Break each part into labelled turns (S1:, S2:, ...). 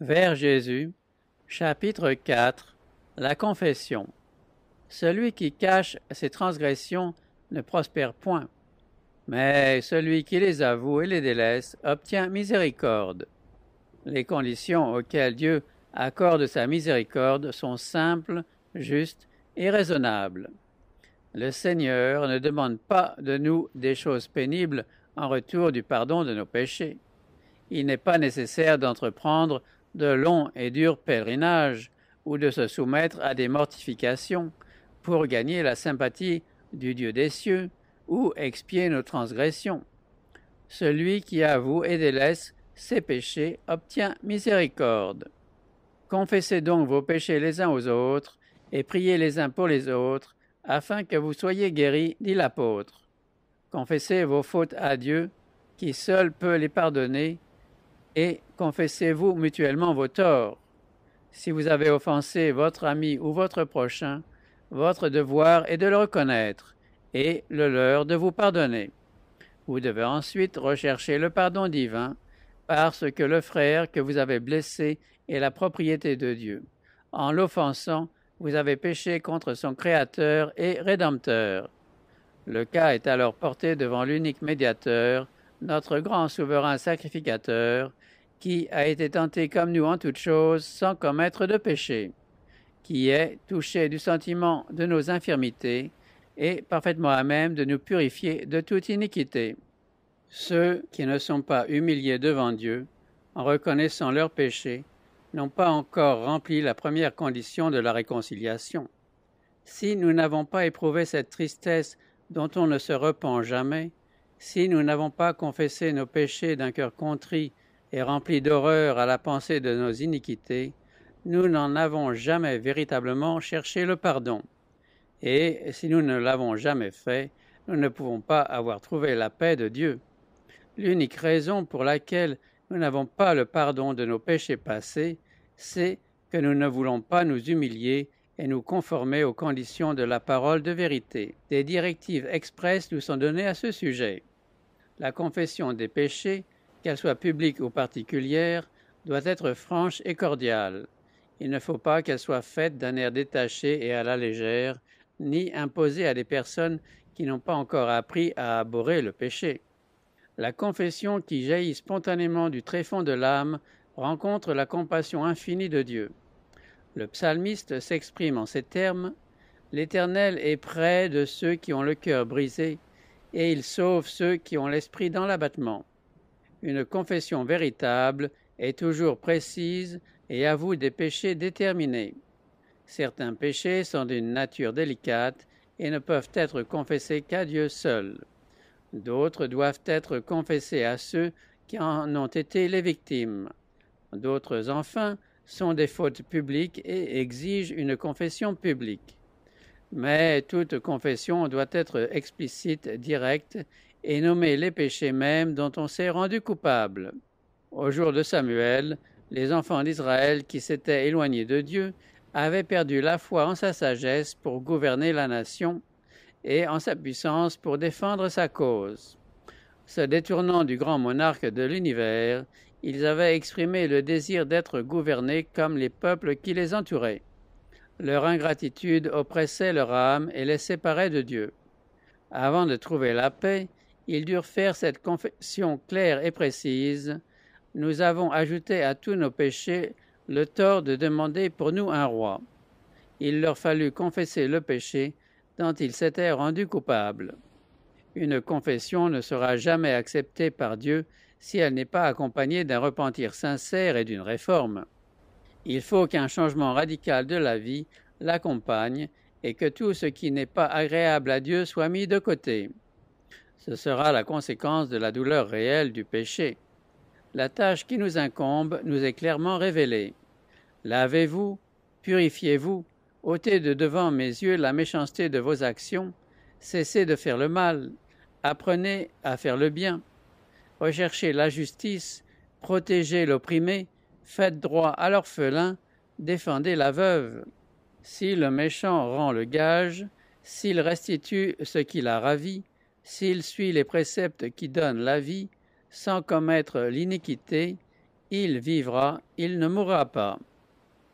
S1: Vers Jésus, chapitre 4 La confession. Celui qui cache ses transgressions ne prospère point, mais celui qui les avoue et les délaisse obtient miséricorde. Les conditions auxquelles Dieu accorde sa miséricorde sont simples, justes et raisonnables. Le Seigneur ne demande pas de nous des choses pénibles en retour du pardon de nos péchés. Il n'est pas nécessaire d'entreprendre de longs et durs pèlerinages ou de se soumettre à des mortifications pour gagner la sympathie du Dieu des cieux ou expier nos transgressions. Celui qui avoue et délaisse ses péchés obtient miséricorde. Confessez donc vos péchés les uns aux autres et priez les uns pour les autres, afin que vous soyez guéris, dit l'apôtre. Confessez vos fautes à Dieu, qui seul peut les pardonner, et confessez-vous mutuellement vos torts. Si vous avez offensé votre ami ou votre prochain, votre devoir est de le reconnaître et le leur de vous pardonner. Vous devez ensuite rechercher le pardon divin parce que le frère que vous avez blessé est la propriété de Dieu. En l'offensant, vous avez péché contre son Créateur et Rédempteur. Le cas est alors porté devant l'unique médiateur, notre grand souverain sacrificateur, qui a été tenté comme nous en toutes choses, sans commettre de péché, qui est touché du sentiment de nos infirmités, et parfaitement à même de nous purifier de toute iniquité. Ceux qui ne sont pas humiliés devant Dieu, en reconnaissant leurs péchés, n'ont pas encore rempli la première condition de la réconciliation. Si nous n'avons pas éprouvé cette tristesse dont on ne se repent jamais, si nous n'avons pas confessé nos péchés d'un cœur contrit et rempli d'horreur à la pensée de nos iniquités, nous n'en avons jamais véritablement cherché le pardon. Et si nous ne l'avons jamais fait, nous ne pouvons pas avoir trouvé la paix de Dieu. L'unique raison pour laquelle nous n'avons pas le pardon de nos péchés passés, c'est que nous ne voulons pas nous humilier et nous conformer aux conditions de la parole de vérité. Des directives expresses nous sont données à ce sujet la confession des péchés, qu'elle soit publique ou particulière, doit être franche et cordiale. Il ne faut pas qu'elle soit faite d'un air détaché et à la légère, ni imposée à des personnes qui n'ont pas encore appris à abhorrer le péché. La confession qui jaillit spontanément du tréfonds de l'âme rencontre la compassion infinie de Dieu. Le psalmiste s'exprime en ces termes L'Éternel est près de ceux qui ont le cœur brisé, et il sauve ceux qui ont l'esprit dans l'abattement. Une confession véritable est toujours précise et avoue des péchés déterminés. Certains péchés sont d'une nature délicate et ne peuvent être confessés qu'à Dieu seul. D'autres doivent être confessés à ceux qui en ont été les victimes. D'autres, enfin, sont des fautes publiques et exigent une confession publique. Mais toute confession doit être explicite, directe, et nommer les péchés mêmes dont on s'est rendu coupable. Au jour de Samuel, les enfants d'Israël qui s'étaient éloignés de Dieu avaient perdu la foi en sa sagesse pour gouverner la nation et en sa puissance pour défendre sa cause. Se détournant du grand monarque de l'univers, ils avaient exprimé le désir d'être gouvernés comme les peuples qui les entouraient. Leur ingratitude oppressait leur âme et les séparait de Dieu. Avant de trouver la paix, ils durent faire cette confession claire et précise. Nous avons ajouté à tous nos péchés le tort de demander pour nous un roi. Il leur fallut confesser le péché dont ils s'étaient rendus coupables. Une confession ne sera jamais acceptée par Dieu si elle n'est pas accompagnée d'un repentir sincère et d'une réforme. Il faut qu'un changement radical de la vie l'accompagne et que tout ce qui n'est pas agréable à Dieu soit mis de côté. Ce sera la conséquence de la douleur réelle du péché. La tâche qui nous incombe nous est clairement révélée. Lavez-vous, purifiez-vous, ôtez de devant mes yeux la méchanceté de vos actions, cessez de faire le mal, apprenez à faire le bien, recherchez la justice, protégez l'opprimé, Faites droit à l'orphelin, défendez la veuve. Si le méchant rend le gage, s'il restitue ce qu'il a ravi, s'il suit les préceptes qui donnent la vie, sans commettre l'iniquité, il vivra, il ne mourra pas.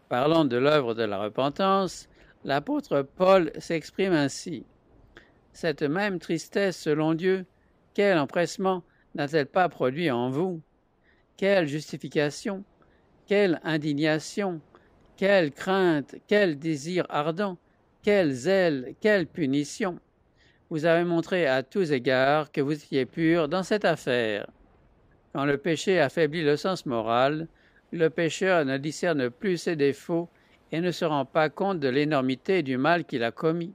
S1: Parlant de l'œuvre de la repentance, l'apôtre Paul s'exprime ainsi. Cette même tristesse selon Dieu, quel empressement n'a-t-elle pas produit en vous Quelle justification quelle indignation, quelle crainte, quel désir ardent, quel zèle, quelle punition. Vous avez montré à tous égards que vous étiez pur dans cette affaire. Quand le péché affaiblit le sens moral, le pécheur ne discerne plus ses défauts et ne se rend pas compte de l'énormité du mal qu'il a commis.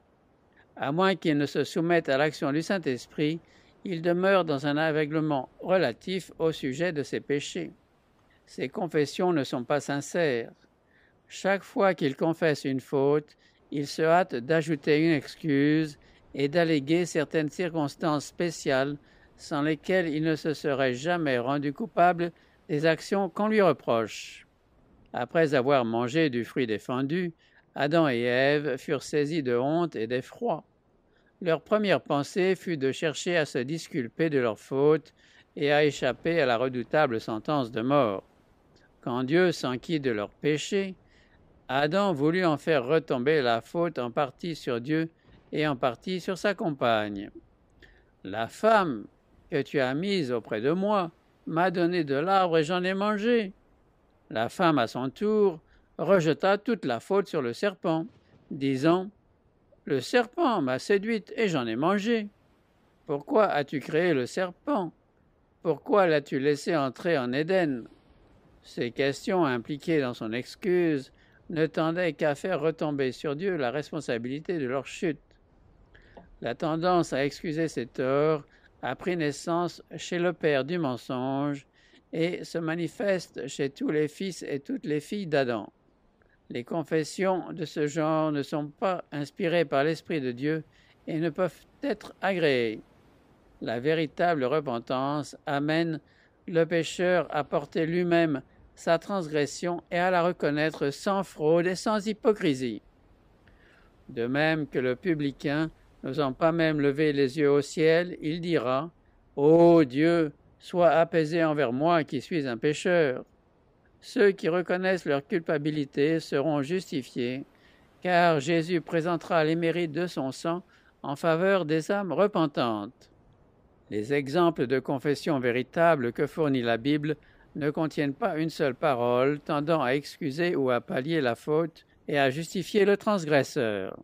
S1: À moins qu'il ne se soumette à l'action du Saint-Esprit, il demeure dans un aveuglement relatif au sujet de ses péchés ses confessions ne sont pas sincères. Chaque fois qu'il confesse une faute, il se hâte d'ajouter une excuse et d'alléguer certaines circonstances spéciales sans lesquelles il ne se serait jamais rendu coupable des actions qu'on lui reproche. Après avoir mangé du fruit défendu, Adam et Ève furent saisis de honte et d'effroi. Leur première pensée fut de chercher à se disculper de leur faute et à échapper à la redoutable sentence de mort. Quand Dieu s'enquit de leur péché, Adam voulut en faire retomber la faute en partie sur Dieu et en partie sur sa compagne. La femme que tu as mise auprès de moi m'a donné de l'arbre et j'en ai mangé. La femme, à son tour, rejeta toute la faute sur le serpent, disant Le serpent m'a séduite et j'en ai mangé. Pourquoi as-tu créé le serpent Pourquoi l'as-tu laissé entrer en Éden ces questions impliquées dans son excuse ne tendaient qu'à faire retomber sur Dieu la responsabilité de leur chute. La tendance à excuser ses torts a pris naissance chez le père du mensonge et se manifeste chez tous les fils et toutes les filles d'Adam. Les confessions de ce genre ne sont pas inspirées par l'Esprit de Dieu et ne peuvent être agréées. La véritable repentance amène le pécheur a porté lui-même sa transgression et à la reconnaître sans fraude et sans hypocrisie. De même que le publicain, n'osant pas même lever les yeux au ciel, il dira Ô oh Dieu, sois apaisé envers moi qui suis un pécheur. Ceux qui reconnaissent leur culpabilité seront justifiés, car Jésus présentera les mérites de son sang en faveur des âmes repentantes. Les exemples de confessions véritables que fournit la Bible ne contiennent pas une seule parole tendant à excuser ou à pallier la faute et à justifier le transgresseur.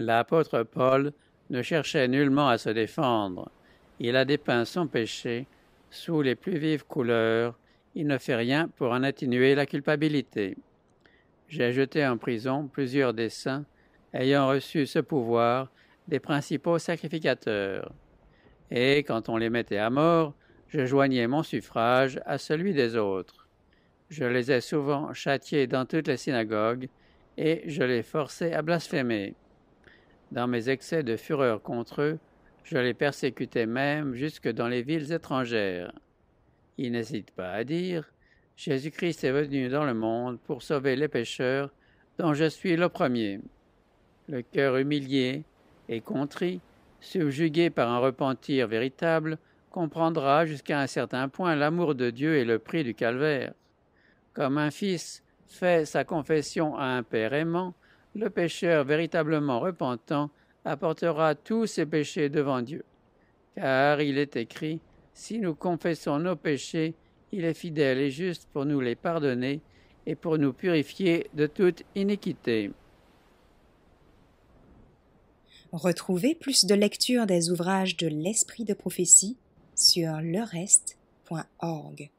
S1: L'apôtre Paul ne cherchait nullement à se défendre. Il a dépeint son péché sous les plus vives couleurs. Il ne fait rien pour en atténuer la culpabilité. J'ai jeté en prison plusieurs des saints ayant reçu ce pouvoir des principaux sacrificateurs et quand on les mettait à mort, je joignais mon suffrage à celui des autres. Je les ai souvent châtiés dans toutes les synagogues, et je les forçais à blasphémer. Dans mes excès de fureur contre eux, je les persécutais même jusque dans les villes étrangères. Ils n'hésitent pas à dire Jésus-Christ est venu dans le monde pour sauver les pécheurs, dont je suis le premier. Le cœur humilié et contrit, subjugué par un repentir véritable, comprendra jusqu'à un certain point l'amour de Dieu et le prix du calvaire. Comme un fils fait sa confession à un père aimant, le pécheur véritablement repentant apportera tous ses péchés devant Dieu. Car il est écrit, si nous confessons nos péchés, il est fidèle et juste pour nous les pardonner et pour nous purifier de toute iniquité. Retrouvez plus de lectures des ouvrages de l'Esprit de prophétie sur lereste.org.